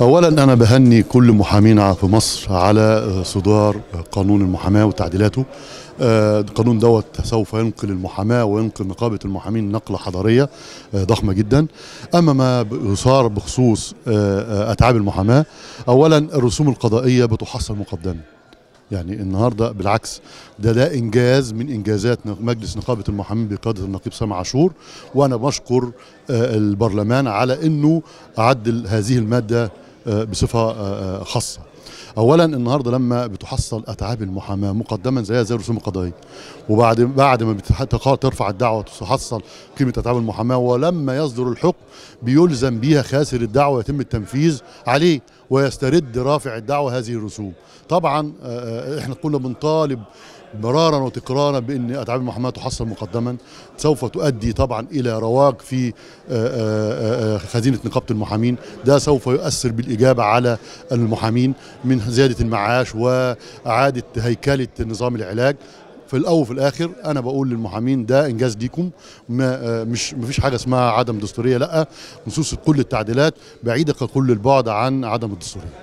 اولا انا بهني كل محامين في مصر على صدار قانون المحاماه وتعديلاته آه، القانون دوت سوف ينقل المحاماه وينقل نقابه المحامين نقله حضاريه آه، ضخمه جدا اما ما يصار بخصوص آه، اتعاب المحاماه اولا الرسوم القضائيه بتحصل مقدما يعني النهارده بالعكس ده ده انجاز من انجازات مجلس نقابه المحامين بقياده النقيب سامع عاشور وانا بشكر البرلمان على انه اعدل هذه الماده آه، بصفه آه، آه، خاصه اولا النهارده لما بتحصل اتعاب المحاماه مقدما زيها زي الرسوم القضائيه وبعد بعد ما ترفع الدعوه تحصل قيمه اتعاب المحاماه ولما يصدر الحكم بيلزم بيها خاسر الدعوه يتم التنفيذ عليه ويسترد رافع الدعوه هذه الرسوم طبعا احنا كنا بنطالب مرارا وتكرارا بان اتعاب المحاماه تحصل مقدما سوف تؤدي طبعا الى رواج في آه، آه، آه، خزينه نقابه المحامين ده سوف يؤثر بالاجابه على المحامين من زياده المعاش واعاده هيكله نظام العلاج في الاول وفي الاخر انا بقول للمحامين ده انجاز ليكم ما مش مفيش حاجه اسمها عدم دستوريه لا نصوص كل التعديلات بعيده ككل البعد عن عدم الدستوريه